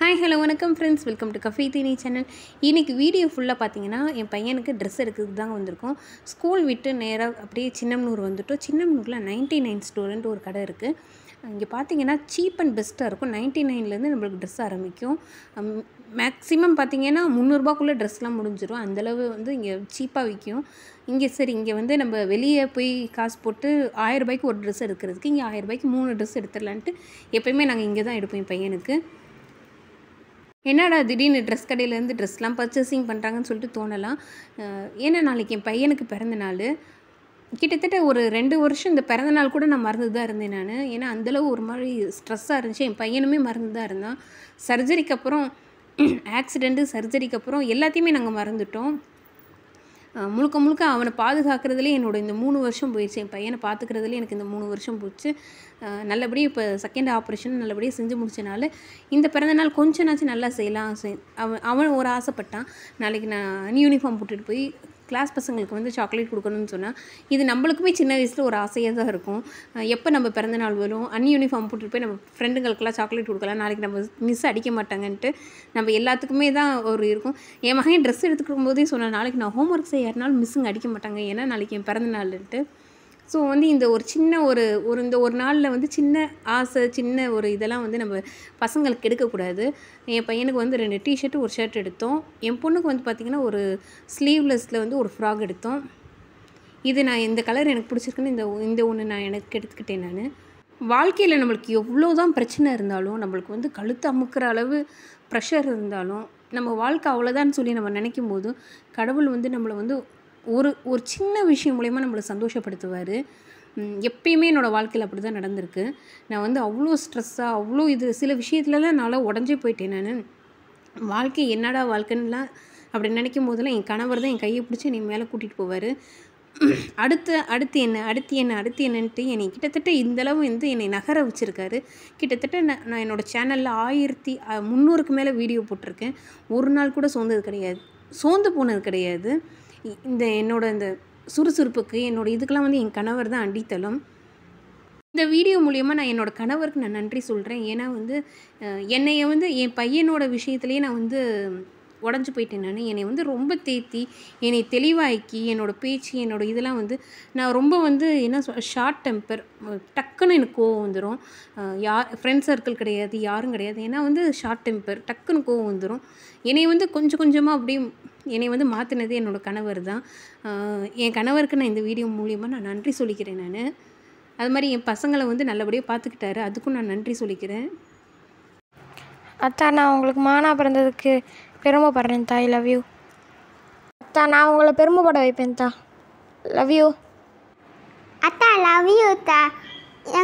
hi hello வணக்கம் friends welcome to கஃபி தீனி சேனல் இன்றைக்கி வீடியோ ஃபுல்லாக பார்த்தீங்கன்னா என் பையனுக்கு ட்ரெஸ் எடுக்கிறது தாங்க வந்திருக்கோம் ஸ்கூல் விட்டு நேராக அப்படியே சின்னம்னூர் வந்துட்டோம் சின்னம்னூரில் நைன்டி நைன் ஸ்டோருன்ட்டு ஒரு கடை இருக்குது இங்கே பார்த்தீங்கன்னா சீப் அண்ட் பெஸ்ட்டாக இருக்கும் நைன்ட்டி நைன்லேருந்து நம்மளுக்கு ட்ரெஸ் ஆரம்பிக்கும் மேக்ஸிமம் பார்த்திங்கன்னா முந்நூறுபாக்குள்ளே ட்ரெஸ்லாம் முடிஞ்சிடும் அந்தளவு வந்து இங்கே சீப்பாக விற்கும் இங்கே சரி இங்கே வந்து நம்ம வெளியே போய் காசு போட்டு ஆயிரரூபாய்க்கு ஒரு ட்ரெஸ் எடுக்கிறதுக்கு இங்கே ஆயிரரூபாய்க்கு மூணு ட்ரெஸ் எடுத்துடலான்ட்டு எப்பயுமே நாங்கள் இங்கே தான் எடுப்போம் என் பையனுக்கு என்னடா திடீர்னு ட்ரெஸ் கடையிலேருந்து ட்ரெஸ்லாம் பர்ச்சேசிங் பண்ணுறாங்கன்னு சொல்லிட்டு தோணலாம் ஏன்னா நாளைக்கு என் பையனுக்கு பிறந்த நாள் கிட்டத்தட்ட ஒரு ரெண்டு வருஷம் இந்த பிறந்தநாள் கூட நான் மறந்து தான் இருந்தேன் நான் ஏன்னா அந்தளவு ஒரு மாதிரி ஸ்ட்ரெஸ்ஸாக இருந்துச்சு என் பையனுமே மறந்து தான் இருந்தான் சர்ஜரிக்கு அப்புறம் ஆக்சிடெண்ட்டு சர்ஜரிக்கு அப்புறம் எல்லாத்தையுமே நாங்கள் மறந்துட்டோம் முழுக்க முழுக்க அவனை பாதுகாக்கிறதுலே என்னோட இந்த மூணு வருஷம் போயிடுச்சு என் பையனை பார்த்துக்கிறதுலே எனக்கு இந்த மூணு வருஷம் போச்சு நல்லபடியாக இப்போ செகண்ட் ஆப்ரேஷன் நல்லபடியாக செஞ்சு முடிச்சனால இந்த பிறந்தநாள் கொஞ்ச நாச்சும் நல்லா செய்யலாம் அவன் அவன் ஒரு ஆசைப்பட்டான் நாளைக்கு நான் யூனிஃபார்ம் போட்டுட்டு போய் கிளாஸ் பசங்களுக்கு வந்து சாக்லேட் கொடுக்கணும்னு சொன்னால் இது நம்மளுக்குமே சின்ன வயசில் ஒரு ஆசையாக தான் இருக்கும் எப்போ நம்ம பிறந்த நாள் வரும் அன் யூனிஃபார்ம் போட்டுட்டு போய் நம்ம ஃப்ரெண்டுங்களுக்கெல்லாம் சாக்லேட் கொடுக்கலாம் நாளைக்கு நம்ம மிஸ் அடிக்க மாட்டாங்கன்ட்டு நம்ம எல்லாத்துக்குமே தான் ஒரு இருக்கும் என் மகன் ட்ரெஸ் எடுத்துக்கும் போதே சொன்னால் நாளைக்கு நான் ஹோம் ஒர்க் செய்யறதுனால மிஸ்ஸுங்க அடிக்க மாட்டாங்க ஏன்னா நாளைக்கு என் பிறந்த நாள்ன்ட்டு ஸோ வந்து இந்த ஒரு சின்ன ஒரு ஒரு இந்த ஒரு நாளில் வந்து சின்ன ஆசை சின்ன ஒரு இதெல்லாம் வந்து நம்ம பசங்களுக்கு எடுக்கக்கூடாது என் பையனுக்கு வந்து ரெண்டு டிஷர்ட்டு ஒரு ஷர்ட் எடுத்தோம் என் பொண்ணுக்கு வந்து பார்த்திங்கன்னா ஒரு ஸ்லீவ்லெஸ்ஸில் வந்து ஒரு ஃப்ராக் எடுத்தோம் இது நான் இந்த கலர் எனக்கு பிடிச்சிருக்குன்னு இந்த இந்த ஒன்று நான் எனக்கு எடுத்துக்கிட்டேன் நான் வாழ்க்கையில் நம்மளுக்கு எவ்வளோ தான் பிரச்சனை இருந்தாலும் நம்மளுக்கு வந்து கழுத்து அமுக்கிற அளவு ப்ரெஷர் இருந்தாலும் நம்ம வாழ்க்கை அவ்வளோதான்னு சொல்லி நம்ம நினைக்கும் போது கடவுள் வந்து நம்மளை வந்து ஒரு ஒரு சின்ன விஷயம் மூலயமா நம்மளை சந்தோஷப்படுத்துவார் எப்பயுமே என்னோடய வாழ்க்கையில் அப்படி தான் நடந்திருக்கு நான் வந்து அவ்வளோ ஸ்ட்ரெஸ்ஸாக அவ்வளோ இது சில விஷயத்துலலாம் என்னால் உடஞ்சி போயிட்டேன் நான் வாழ்க்கை என்னடா வாழ்க்கைன்னுலாம் அப்படி நினைக்கும் போதெல்லாம் என் கணவர் தான் என் கையை பிடிச்சி என்னை மேலே கூட்டிகிட்டு போவார் அடுத்து அடுத்து என்ன அடுத்து என்ன அடுத்து என்னன்ட்டு என்னை கிட்டத்தட்ட இந்தளவு வந்து என்னை நகர வச்சுருக்காரு கிட்டத்தட்ட நான் நான் என்னோடய சேனலில் ஆயிரத்தி முந்நூறுக்கு மேலே வீடியோ போட்டிருக்கேன் ஒரு நாள் கூட சோர்ந்தது கிடையாது சோர்ந்து போனது கிடையாது இந்த என்னோட இந்த சுறுசுறுப்புக்கு என்னோடய இதுக்கெலாம் வந்து என் கணவர் தான் அடித்தளம் இந்த வீடியோ மூலயமா நான் என்னோடய கணவருக்கு நான் நன்றி சொல்கிறேன் ஏன்னா வந்து என்னைய வந்து என் பையனோட விஷயத்துலேயே நான் வந்து உடஞ்சி போயிட்டேன் நான் என்னை வந்து ரொம்ப தேத்தி என்னை தெளிவாக்கி என்னோடய பேச்சு என்னோடய இதெல்லாம் வந்து நான் ரொம்ப வந்து என்ன ஷார்ட் டெம்பர் டக்குன்னு எனக்கு கோவம் வந்துடும் யார் ஃப்ரெண்ட் சர்க்கிள் கிடையாது யாரும் கிடையாது ஏன்னா வந்து ஷார்ட் டெம்பர் டக்குன்னு கோவம் வந்துடும் என்னை வந்து கொஞ்சம் கொஞ்சமாக அப்படியே என்னை வந்து மாற்றினது என்னோடய கணவர் தான் என் கணவருக்கு நான் இந்த வீடியோ மூலியமாக நான் நன்றி சொல்லிக்கிறேன் நான் அது மாதிரி என் பசங்களை வந்து நல்லபடியாக பார்த்துக்கிட்டாரு அதுக்கும் நான் நன்றி சொல்லிக்கிறேன் அத்தா நான் உங்களுக்கு மானா பிறந்ததுக்கு பெருமைப்படுறேன்த்தா ஐ லவ் யூ அத்தா நான் உங்களை பெருமைப்பட வைப்பேன்த்தா லவ் யூ அத்தா லவ் யூ தா